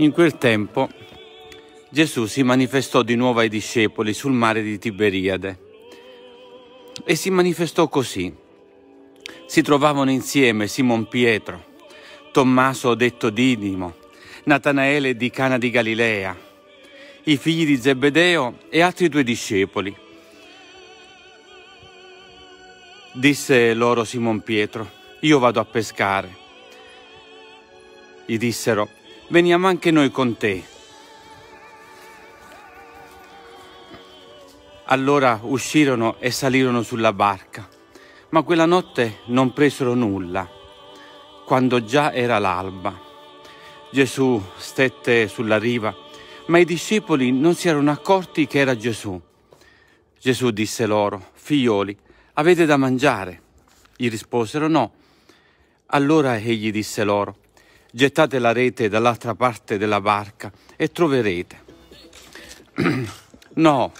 In quel tempo Gesù si manifestò di nuovo ai discepoli sul mare di Tiberiade e si manifestò così. Si trovavano insieme Simon Pietro, Tommaso detto Didimo, Natanaele di Cana di Galilea, i figli di Zebedeo e altri due discepoli. Disse loro Simon Pietro, io vado a pescare. Gli dissero, veniamo anche noi con te. Allora uscirono e salirono sulla barca, ma quella notte non presero nulla, quando già era l'alba. Gesù stette sulla riva, ma i discepoli non si erano accorti che era Gesù. Gesù disse loro, figlioli, avete da mangiare? Gli risposero no. Allora egli disse loro, Gettate la rete dall'altra parte della barca e troverete. no.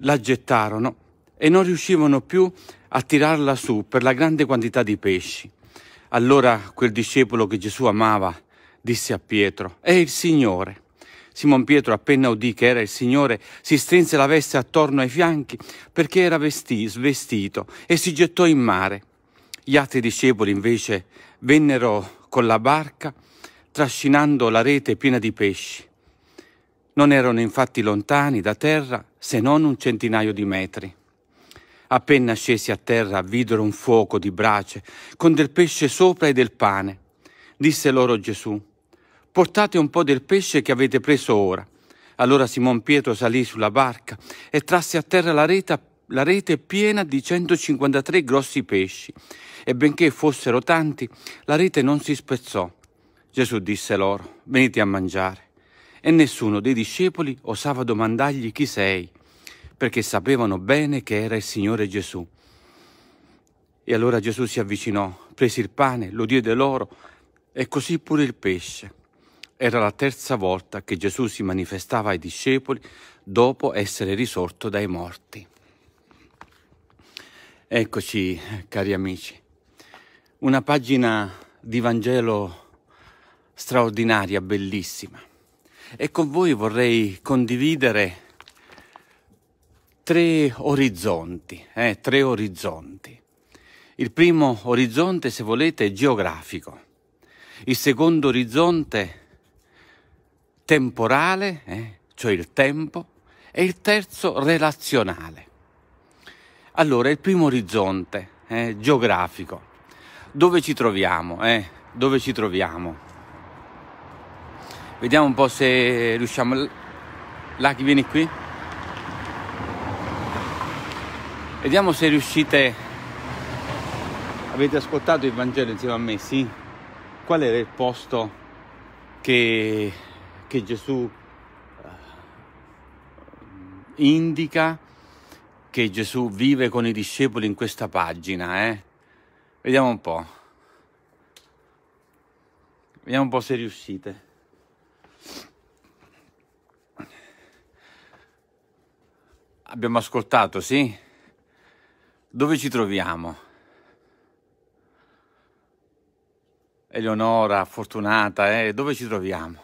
La gettarono e non riuscivano più a tirarla su per la grande quantità di pesci. Allora quel discepolo che Gesù amava disse a Pietro, è il Signore. Simon Pietro, appena udì che era il Signore, si strinse la veste attorno ai fianchi perché era vestì, svestito e si gettò in mare. Gli altri discepoli invece vennero con la barca trascinando la rete piena di pesci. Non erano infatti lontani da terra se non un centinaio di metri. Appena scesi a terra videro un fuoco di brace con del pesce sopra e del pane. Disse loro Gesù, portate un po' del pesce che avete preso ora. Allora Simon Pietro salì sulla barca e trasse a terra la rete, la rete piena di 153 grossi pesci. E benché fossero tanti, la rete non si spezzò. Gesù disse loro, venite a mangiare. E nessuno dei discepoli osava domandargli chi sei, perché sapevano bene che era il Signore Gesù. E allora Gesù si avvicinò, prese il pane, lo diede loro e così pure il pesce. Era la terza volta che Gesù si manifestava ai discepoli dopo essere risorto dai morti. Eccoci, cari amici, una pagina di Vangelo straordinaria, bellissima. E con voi vorrei condividere tre orizzonti, eh, tre orizzonti. Il primo orizzonte, se volete, è geografico. Il secondo orizzonte è temporale, eh, cioè il tempo, e il terzo relazionale. Allora, il primo orizzonte eh, geografico, dove ci troviamo? Eh? Dove ci troviamo? Vediamo un po' se riusciamo. Là, chi viene qui? Vediamo se riuscite. Avete ascoltato il Vangelo insieme a me, sì? Qual era il posto che che Gesù eh, indica, che Gesù vive con i discepoli in questa pagina. Eh? Vediamo un po'. Vediamo un po' se riuscite. Abbiamo ascoltato, sì? Dove ci troviamo? Eleonora, fortunata, eh? Dove ci troviamo?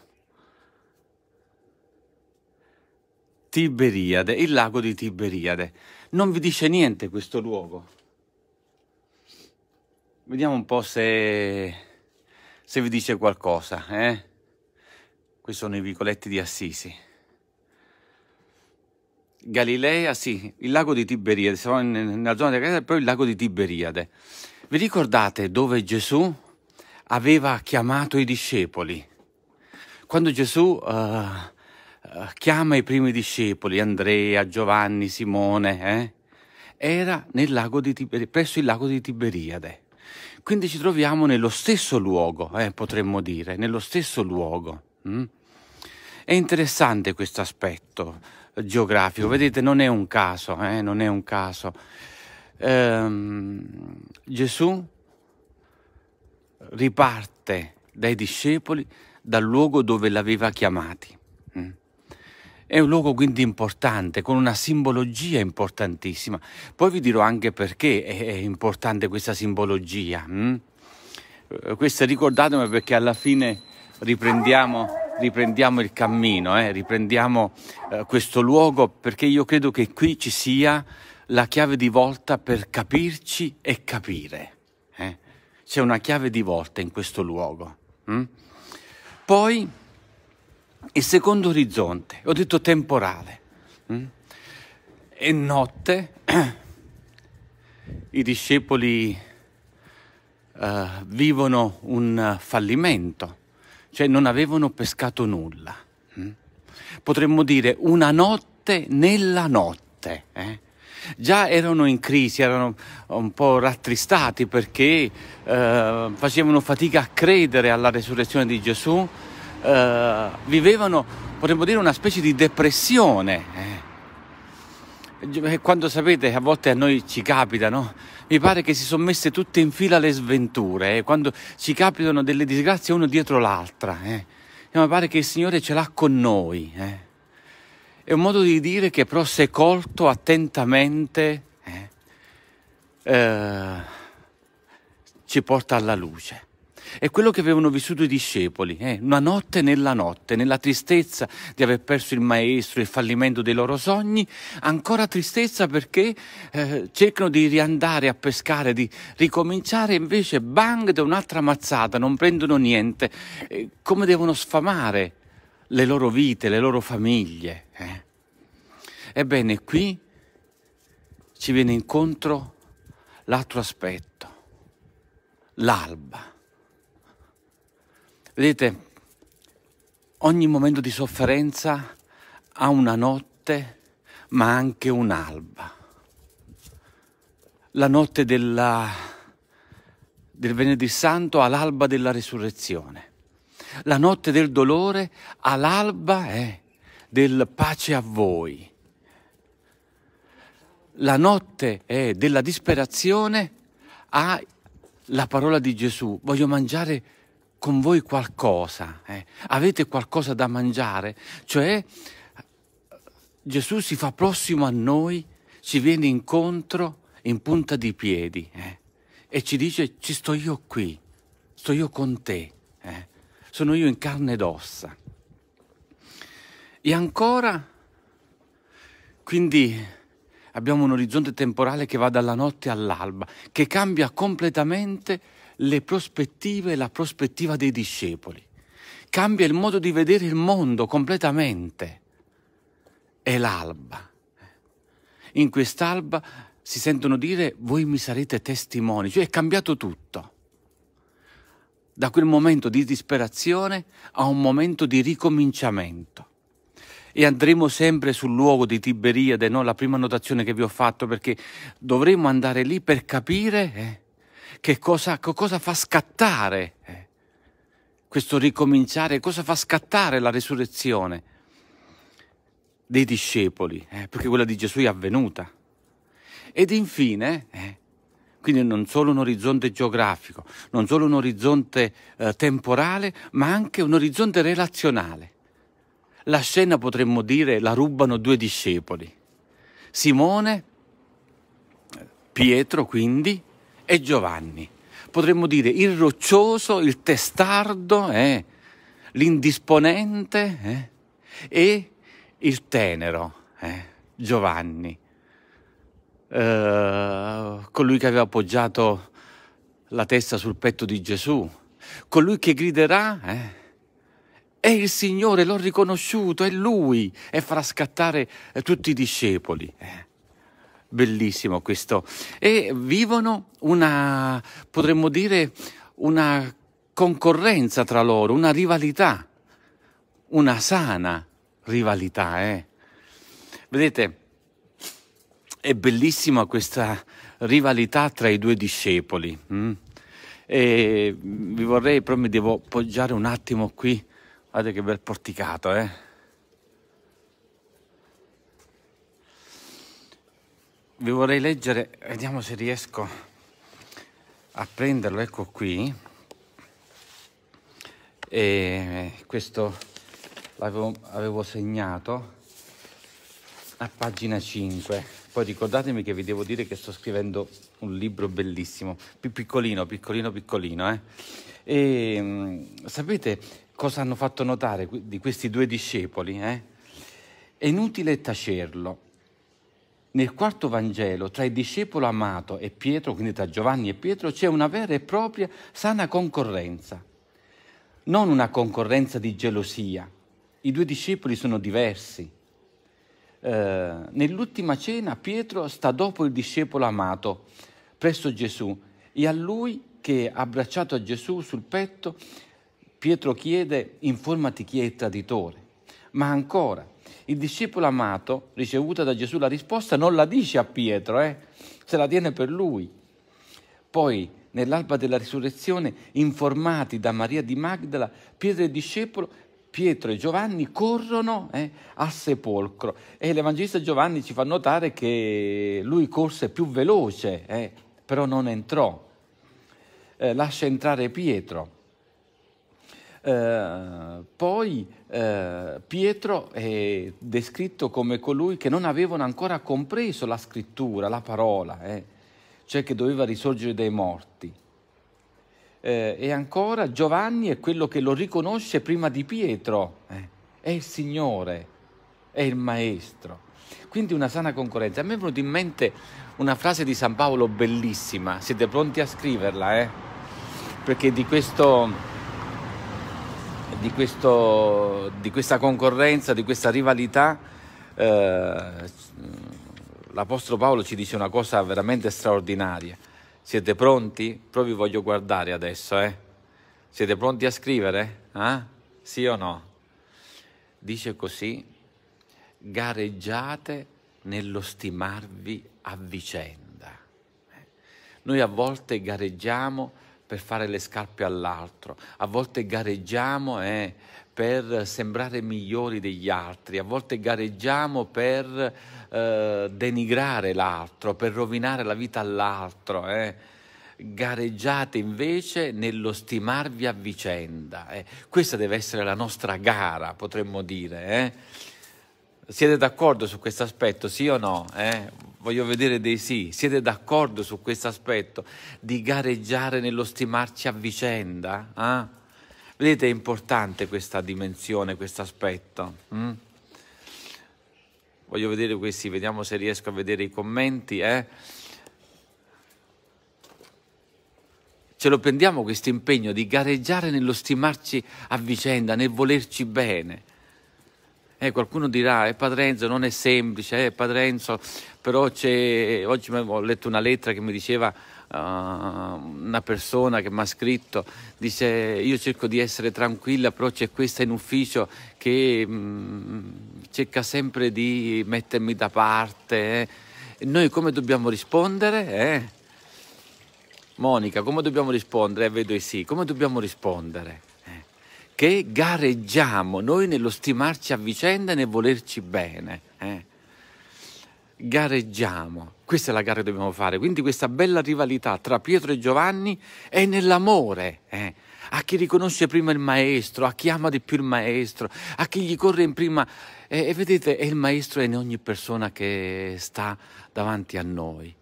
Tiberiade, il lago di Tiberiade. Non vi dice niente questo luogo. Vediamo un po' se, se vi dice qualcosa. Eh? Qui sono i vicoletti di Assisi. Galilea, sì, il lago di Tiberiade, siamo nella zona di Galilea, poi il lago di Tiberiade. Vi ricordate dove Gesù aveva chiamato i discepoli? Quando Gesù... Uh, eh, chiama i primi discepoli, Andrea, Giovanni, Simone, eh? era Tiber- presso il lago di Tiberiade. Quindi ci troviamo nello stesso luogo, eh, potremmo dire, nello stesso luogo. Mm? È interessante questo aspetto geografico, vedete, non è un caso, eh, non è un caso. Ehm, Gesù riparte dai discepoli dal luogo dove l'aveva chiamati è un luogo quindi importante, con una simbologia importantissima. Poi vi dirò anche perché è importante questa simbologia. Hm? Eh, questa ricordatemi perché alla fine riprendiamo, riprendiamo il cammino, eh? riprendiamo eh, questo luogo perché io credo che qui ci sia la chiave di volta per capirci e capire. Eh? C'è una chiave di volta in questo luogo. Hm? Poi il secondo orizzonte, ho detto temporale, mh? Mm? e notte i discepoli uh, vivono un fallimento, cioè non avevano pescato nulla. Mm? Potremmo dire una notte nella notte. Eh? già erano in crisi, erano un po' rattristati perché eh, facevano fatica a credere alla resurrezione di Gesù, eh, vivevano, potremmo dire, una specie di depressione. Eh. Eh, quando sapete, a volte a noi ci capita, no? Mi pare che si sono messe tutte in fila le sventure, eh? quando ci capitano delle disgrazie uno dietro l'altra. Eh? Mi pare che il Signore ce l'ha con noi. Eh? È un modo di dire che però se colto attentamente eh, ci porta alla luce. È quello che avevano vissuto i discepoli, eh? una notte nella notte, nella tristezza di aver perso il maestro, il fallimento dei loro sogni, ancora tristezza perché eh, cercano di riandare a pescare, di ricominciare, invece bang da un'altra mazzata, non prendono niente. Eh, come devono sfamare le loro vite, le loro famiglie. Eh? Ebbene, qui ci viene incontro l'altro aspetto, l'alba. Vedete, ogni momento di sofferenza ha una notte, ma anche un'alba. La notte della, del venerdì santo ha l'alba della risurrezione. La notte del dolore ha l'alba eh, del pace a voi. La notte eh, della disperazione ha la parola di Gesù. Voglio mangiare con voi qualcosa, eh? avete qualcosa da mangiare, cioè Gesù si fa prossimo a noi, ci viene incontro in punta di piedi eh? e ci dice ci sto io qui, sto io con te, eh? sono io in carne ed ossa. E ancora, quindi abbiamo un orizzonte temporale che va dalla notte all'alba, che cambia completamente le prospettive, la prospettiva dei discepoli, cambia il modo di vedere il mondo completamente. È l'alba. In quest'alba si sentono dire voi mi sarete testimoni, cioè è cambiato tutto. Da quel momento di disperazione a un momento di ricominciamento e andremo sempre sul luogo di Tiberiade, no? la prima notazione che vi ho fatto, perché dovremo andare lì per capire eh, che cosa, che cosa fa scattare eh, questo ricominciare, cosa fa scattare la risurrezione dei discepoli, eh, perché quella di Gesù è avvenuta. Ed infine, eh, quindi non solo un orizzonte geografico, non solo un orizzonte eh, temporale, ma anche un orizzonte relazionale. La scena potremmo dire la rubano due discepoli. Simone, Pietro quindi, e Giovanni. Potremmo dire il roccioso, il testardo, eh, l'indisponente eh, e il tenero, eh, Giovanni, eh, colui che aveva appoggiato la testa sul petto di Gesù, colui che griderà, eh, è il Signore, l'ho riconosciuto, è Lui, e farà scattare eh, tutti i discepoli bellissimo questo. E vivono una, potremmo dire, una concorrenza tra loro, una rivalità, una sana rivalità. Eh? Vedete, è bellissima questa rivalità tra i due discepoli. Hm? E vi vorrei, però mi devo poggiare un attimo qui, guardate che bel porticato, eh? vi vorrei leggere, vediamo se riesco a prenderlo, ecco qui. E questo l'avevo segnato a pagina 5. Poi ricordatemi che vi devo dire che sto scrivendo un libro bellissimo, più piccolino, piccolino, piccolino. Eh? E mm, sapete cosa hanno fatto notare di questi due discepoli? Eh? È inutile tacerlo nel quarto Vangelo, tra il discepolo amato e Pietro, quindi tra Giovanni e Pietro, c'è una vera e propria sana concorrenza, non una concorrenza di gelosia. I due discepoli sono diversi. Eh, nell'ultima cena Pietro sta dopo il discepolo amato, presso Gesù, e a lui che abbracciato a Gesù sul petto, Pietro chiede informati chi è il traditore. Ma ancora, il discepolo amato, ricevuta da Gesù la risposta, non la dice a Pietro, eh? se la tiene per lui. Poi, nell'alba della risurrezione, informati da Maria di Magdala, Pietro e il discepolo Pietro e Giovanni corrono eh, al sepolcro e l'Evangelista Giovanni ci fa notare che lui corse più veloce, eh, però non entrò. Eh, lascia entrare Pietro. Eh, poi eh, Pietro è descritto come colui che non avevano ancora compreso la scrittura, la parola, eh, cioè che doveva risorgere dai morti. Eh, e ancora Giovanni è quello che lo riconosce prima di Pietro, eh, è il Signore, è il Maestro. Quindi una sana concorrenza. A me è venuta in mente una frase di San Paolo bellissima, siete pronti a scriverla? Perché di questo di, questo, di questa concorrenza, di questa rivalità, eh, l'Apostolo Paolo ci dice una cosa veramente straordinaria. Siete pronti? Proprio voglio guardare adesso, eh. Siete pronti a scrivere? Eh? Sì o no? Dice così, gareggiate nello stimarvi a vicenda. Eh. Noi a volte gareggiamo per fare le scarpe all'altro, a volte gareggiamo eh, per sembrare migliori degli altri, a volte gareggiamo per eh, denigrare l'altro, per rovinare la vita all'altro. Eh. Gareggiate invece nello stimarvi a vicenda. Eh. Questa deve essere la nostra gara, potremmo dire. Eh. Siete d'accordo su questo aspetto, sì o no? Eh? voglio vedere dei sì. Siete d'accordo su questo aspetto? Di gareggiare nello stimarci a vicenda? Eh? Vedete, è importante questa dimensione, questo aspetto. Mm? Voglio vedere questi, vediamo se riesco a vedere i commenti. Eh? ce lo prendiamo questo impegno di gareggiare nello stimarci a vicenda, nel volerci bene. Eh, qualcuno dirà, eh, Padrenzo non è semplice, eh, Padrenzo però oggi ho letto una lettera che mi diceva uh, una persona che mi ha scritto, dice io cerco di essere tranquilla, però c'è questa in ufficio che mh, mm, cerca sempre di mettermi da parte. Eh. Noi come dobbiamo rispondere? Eh? Monica, come dobbiamo rispondere? Eh, vedo i sì, come dobbiamo rispondere? Eh. che gareggiamo noi nello stimarci a vicenda e nel volerci bene. Eh? gareggiamo. Questa è la gara che dobbiamo fare. Quindi questa bella rivalità tra Pietro e Giovanni è nell'amore. Eh? A chi riconosce prima il maestro, a chi ama di più il maestro, a chi gli corre in prima. E, e vedete, è il maestro è in ogni persona che sta davanti a noi,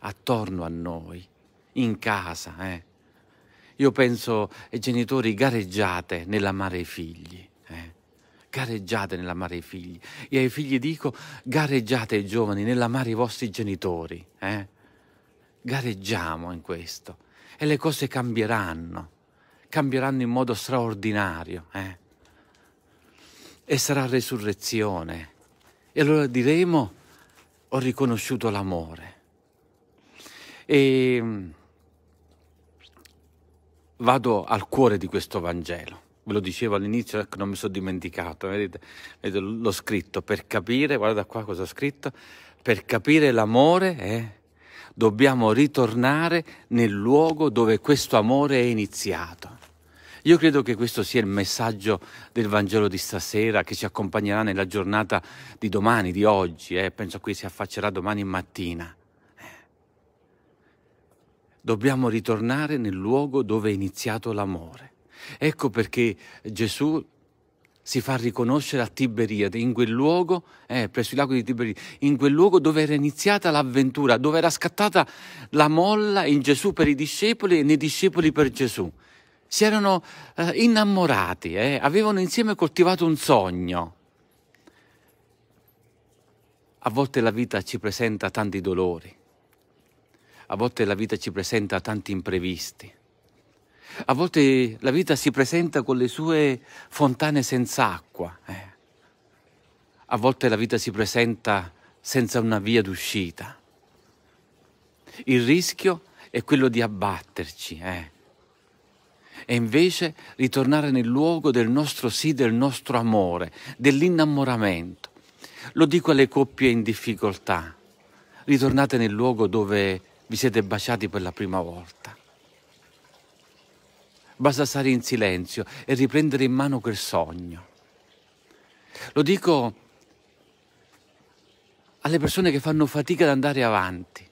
attorno a noi, in casa. Eh? Io penso ai genitori gareggiate nell'amare i figli gareggiate nell'amare i figli. E ai figli dico, gareggiate ai giovani nell'amare i vostri genitori. Eh? Gareggiamo in questo e le cose cambieranno, cambieranno in modo straordinario. Eh? E sarà resurrezione. E allora diremo, ho riconosciuto l'amore. E mm, vado al cuore di questo Vangelo ve lo dicevo all'inizio, ecco, non mi sono dimenticato, eh, vedete, vedete l'ho scritto, per capire, guarda qua cosa ho scritto, per capire l'amore eh, dobbiamo ritornare nel luogo dove questo amore è iniziato. Io credo che questo sia il messaggio del Vangelo di stasera che ci accompagnerà nella giornata di domani, di oggi, eh, penso a cui si affaccerà domani mattina. Eh. Dobbiamo ritornare nel luogo dove è iniziato l'amore. Ecco perché Gesù si fa riconoscere a Tiberiade, in quel luogo, eh, presso il lago di Tiberiade, in quel luogo dove era iniziata l'avventura, dove era scattata la molla in Gesù per i discepoli e nei discepoli per Gesù. Si erano eh, innamorati, eh, avevano insieme coltivato un sogno. A volte la vita ci presenta tanti dolori, a volte la vita ci presenta tanti imprevisti a volte la vita si presenta con le sue fontane senza acqua, eh. a volte la vita si presenta senza una via d'uscita. Il rischio è quello di abbatterci eh. e invece ritornare nel luogo del nostro sì, del nostro amore, dell'innamoramento. Lo dico alle coppie in difficoltà, ritornate nel luogo dove vi siete baciati per la prima volta basta stare in silenzio e riprendere in mano quel sogno. Lo dico alle persone che fanno fatica ad andare avanti.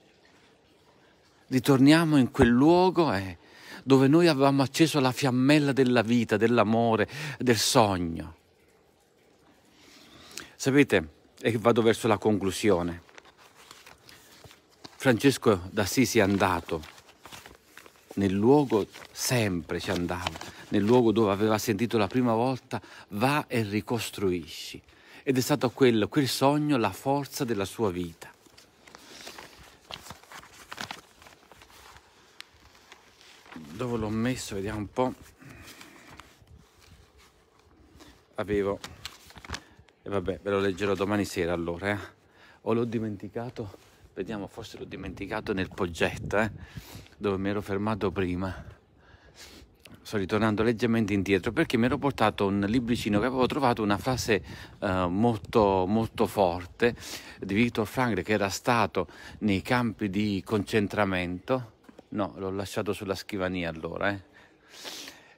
Ritorniamo in quel luogo eh, dove noi avevamo acceso la fiammella della vita, dell'amore, del sogno. Sapete, e vado verso la conclusione. Francesco d'Assisi è andato nel luogo sempre ci andava, nel luogo dove aveva sentito la prima volta, va e ricostruisci. Ed è stato quello, quel sogno, la forza della sua vita. Dove l'ho messo? Vediamo un po'. Avevo... E vabbè, ve lo leggerò domani sera allora, eh. O l'ho dimenticato Vediamo, forse l'ho dimenticato nel poggetto, eh, dove mi ero fermato prima. Sto ritornando leggermente indietro perché mi ero portato un libricino che avevo trovato una frase eh, molto, molto forte di Victor Frankl che era stato nei campi di concentramento. No, l'ho lasciato sulla scrivania allora. Eh.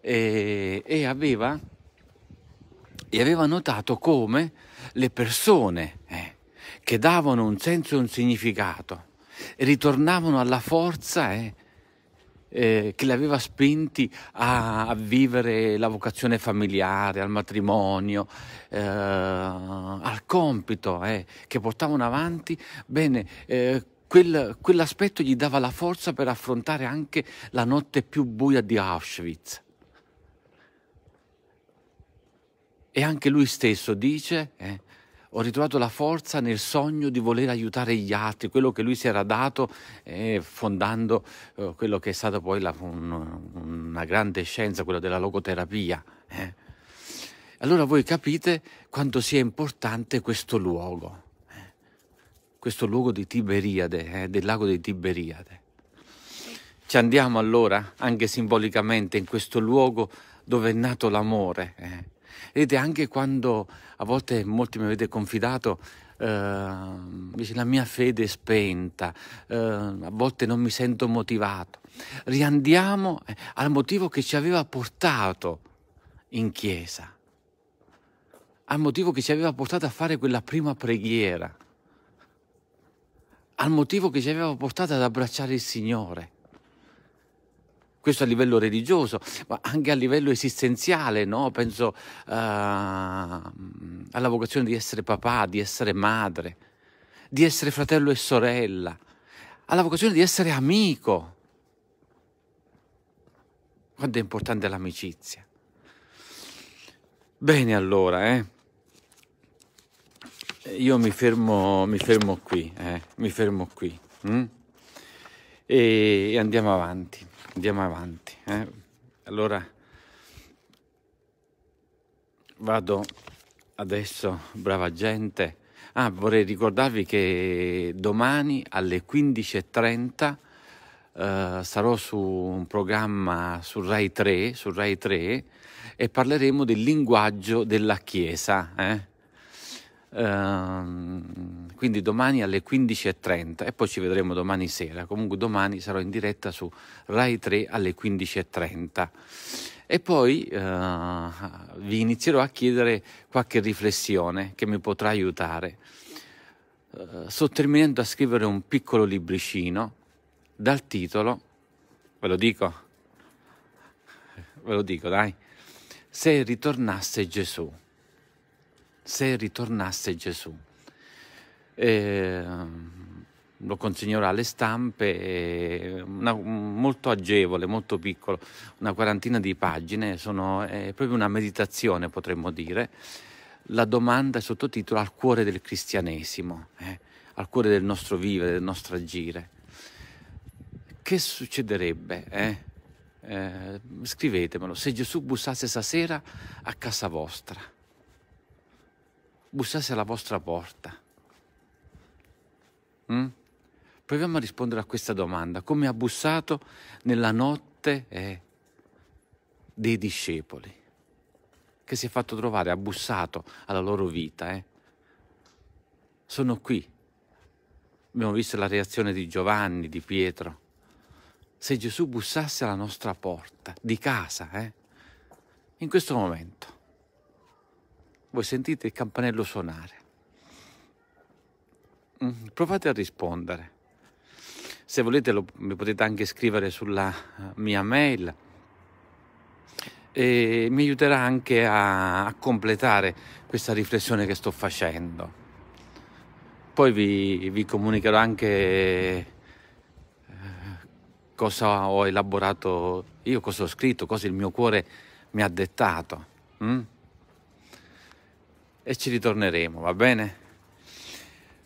E, e, aveva, e, aveva, notato come le persone... Eh, che davano un senso e un significato, ritornavano alla forza eh, eh, che li aveva spinti a, a, vivere la vocazione familiare, al matrimonio, eh, al compito eh, che portavano avanti. Bene, eh, quel, quell'aspetto gli dava la forza per affrontare anche la notte più buia di Auschwitz. E anche lui stesso dice eh, ho ritrovato la forza nel sogno di voler aiutare gli altri, quello che lui si era dato eh, fondando eh, quello che è stata poi la, un, una grande scienza, quella della logoterapia. Eh. Allora voi capite quanto sia importante questo luogo, eh. questo luogo di Tiberiade, eh, del lago di Tiberiade. Ci andiamo allora anche simbolicamente in questo luogo dove è nato l'amore eh. Vedete, anche quando a volte molti mi avete confidato, eh, la mia fede è spenta, eh, a volte non mi sento motivato, riandiamo eh, al motivo che ci aveva portato in chiesa, al motivo che ci aveva portato a fare quella prima preghiera, al motivo che ci aveva portato ad abbracciare il Signore questo a livello religioso, ma anche a livello esistenziale, no? penso uh, alla vocazione di essere papà, di essere madre, di essere fratello e sorella, alla vocazione di essere amico. Quanto è importante l'amicizia. Bene allora, eh? Io mi fermo, mi fermo qui, eh? mi fermo qui. Mm? E andiamo avanti andiamo avanti. Eh? Allora vado adesso, brava gente. Ah, vorrei ricordarvi che domani alle 15.30 eh, sarò su un programma su Rai 3, su Rai 3 e parleremo del linguaggio della Chiesa. Eh? Ehm, quindi domani alle 15.30 e poi ci vedremo domani sera. Comunque domani sarò in diretta su Rai 3 alle 15.30 e poi uh, vi inizierò a chiedere qualche riflessione che mi potrà aiutare. Uh, sto terminando a scrivere un piccolo libricino dal titolo, ve lo dico, ve lo dico dai, se ritornasse Gesù se ritornasse Gesù. E, ehm, lo consegnerò alle stampe, una, molto agevole, molto piccolo, una quarantina di pagine, sono, è proprio una meditazione potremmo dire. La domanda è sottotitola Al cuore del cristianesimo, eh, al cuore del nostro vivere, del nostro agire. Che succederebbe? Eh? Eh, scrivetemelo, se Gesù bussasse stasera a casa vostra bussasse alla vostra porta? Mm? Proviamo a rispondere a questa domanda, come ha bussato nella notte eh, dei discepoli, che si è fatto trovare, ha bussato alla loro vita. Eh. Sono qui. Abbiamo visto la reazione di Giovanni, di Pietro. Se Gesù bussasse alla nostra porta, di casa, eh, in questo momento, voi sentite il campanello suonare. Mm, provate a rispondere. Se volete lo, mi potete anche scrivere sulla eh, mia mail e mi aiuterà anche a, a completare questa riflessione che sto facendo. Poi vi, vi comunicherò anche eh, cosa ho elaborato io, cosa ho scritto, cosa il mio cuore mi ha dettato. Mm? e ci ritorneremo, va bene?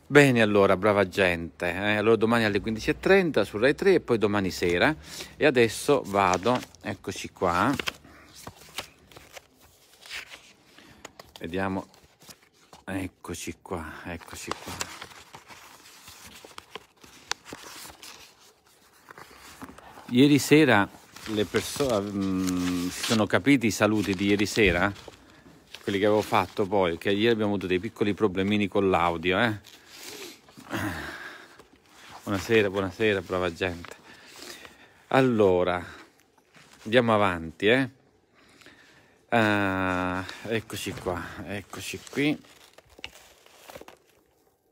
Bene allora, brava gente, eh? allora domani alle 15.30 su Rai 3 e poi domani sera e adesso vado, eccoci qua, vediamo, eccoci qua, eccoci qua. Ieri sera le persone mm, si sono capiti i saluti di ieri sera? quelli che avevo fatto poi, che ieri abbiamo avuto dei piccoli problemini con l'audio, eh. Buonasera, buonasera, brava gente. Allora, andiamo avanti, eh. Ah, eccoci qua, eccoci qui.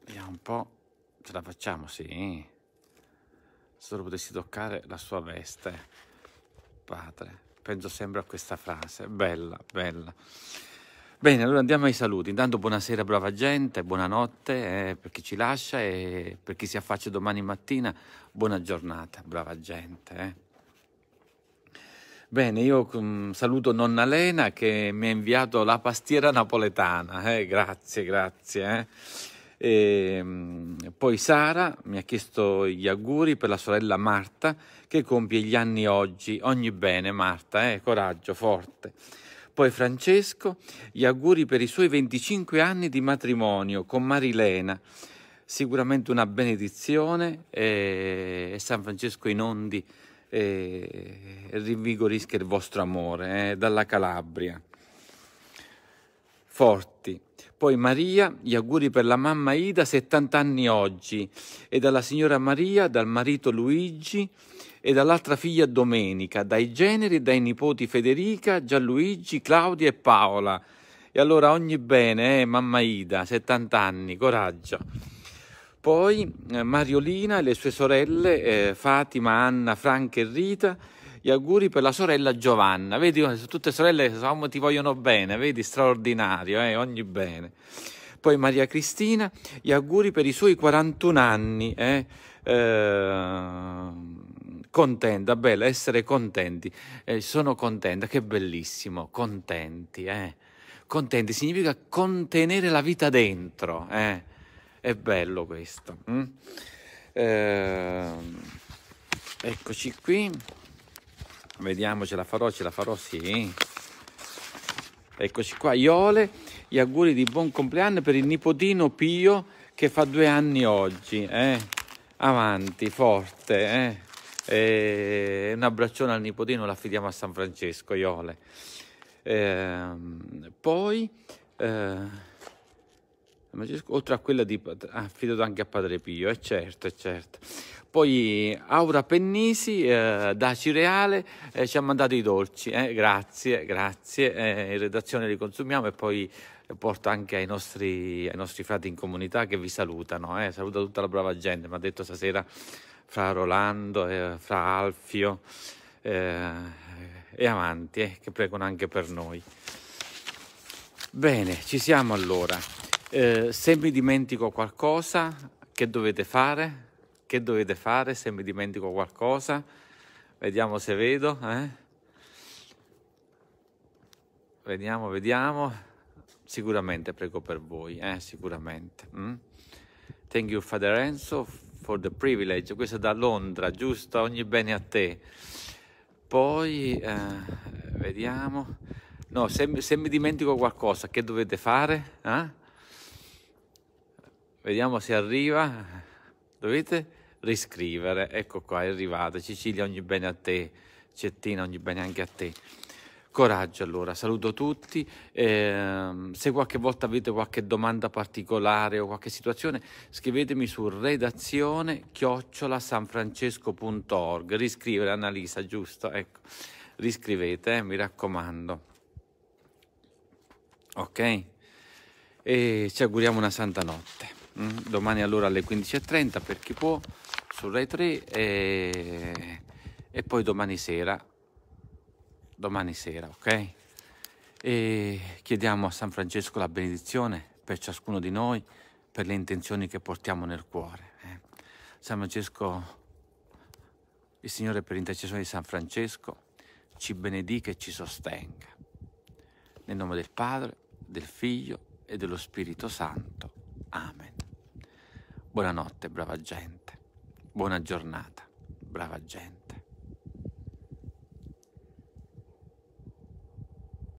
Vediamo un po', ce la facciamo, sì. Solo potessi toccare la sua veste, padre. Penso sempre a questa frase, bella, bella. Bene, allora andiamo ai saluti. Intanto buonasera brava gente, buonanotte eh, per chi ci lascia e per chi si affaccia domani mattina, buona giornata, brava gente. Eh. Bene, io mm, saluto nonna Lena che mi ha inviato la pastiera napoletana, eh? grazie, grazie. Eh? E, ehm, poi Sara mi ha chiesto gli auguri per la sorella Marta che compie gli anni oggi. Ogni bene Marta, eh? coraggio, forte. Poi Francesco gli auguri per i suoi 25 anni di matrimonio con Marilena. Sicuramente una benedizione e San Francesco inondi e rinvigorisca il vostro amore eh, dalla Calabria. Forti. Poi Maria, gli auguri per la mamma Ida, 70 anni oggi, e dalla signora Maria, dal marito Luigi, e dall'altra figlia Domenica, dai generi e dai nipoti Federica, Gianluigi, Claudia e Paola. E allora ogni bene, eh, mamma Ida, 70 anni, coraggio. Poi eh, Mariolina e le sue sorelle, eh, Fatima, Anna, Franca e Rita, gli auguri per la sorella Giovanna. Vedi, eh, tutte sorelle insomma, ti vogliono bene, vedi, straordinario, eh, ogni bene poi Maria Cristina, gli auguri per i suoi 41 anni. Eh? Eh, contenta, bella, essere contenti, eh, sono contenta, che bellissimo, contenti, eh. Contenti significa contenere la vita dentro, eh. È bello questo. Mm? Eh, eccoci qui. Vediamo, ce la farò, ce la farò, sì. Eccoci qua, Iole, gli auguri di buon compleanno per il nipotino Pio che fa due anni oggi, eh? Avanti, forte, eh? E un abbraccione al nipotino, l'affidiamo a San Francesco, Iole. E ehm, poi, eh, oltre a quella di... Ah, affidato anche a Padre Pio, è certo, è certo. Poi Aura Pennisi eh, da Cireale eh, ci ha mandato i dolci, eh, grazie, grazie, eh, in redazione li consumiamo e poi porta anche ai nostri, ai nostri frati in comunità che vi salutano, eh. saluta tutta la brava gente, mi ha detto stasera fra Rolando, eh, fra Alfio eh, e amanti, eh, che pregano anche per noi. Bene, ci siamo allora. Eh, se mi dimentico qualcosa, che dovete fare? Che dovete fare se mi dimentico qualcosa? Vediamo se vedo. Eh? Vediamo, vediamo sicuramente prego per voi, eh? sicuramente. Mm? Thank you, Father Enzo, for the privilege, questo è da Londra, giusto? Ogni bene a te. Poi, eh, vediamo, no, se, se, mi dimentico qualcosa, che dovete fare? Eh? Vediamo se arriva, dovete riscrivere, ecco qua è arrivata, Cecilia ogni bene a te, Cettina ogni bene anche a te. Coraggio allora, saluto tutti, eh, se qualche volta avete qualche domanda particolare o qualche situazione scrivetemi su redazione chiocciolasanfrancesco.org, riscrivere Annalisa, giusto? Ecco, riscrivete, eh, mi raccomando. Ok? E ci auguriamo una santa notte. Mm? Domani allora alle 15.30 per chi può su Rai 3 e, e poi domani sera domani sera, ok? E chiediamo a San Francesco la benedizione per ciascuno di noi, per le intenzioni che portiamo nel cuore. Eh? San Francesco, il Signore per l'intercessione di San Francesco, ci benedica e ci sostenga. Nel nome del Padre, del Figlio e dello Spirito Santo. Amen. Buonanotte, brava gente. Buona giornata, brava gente.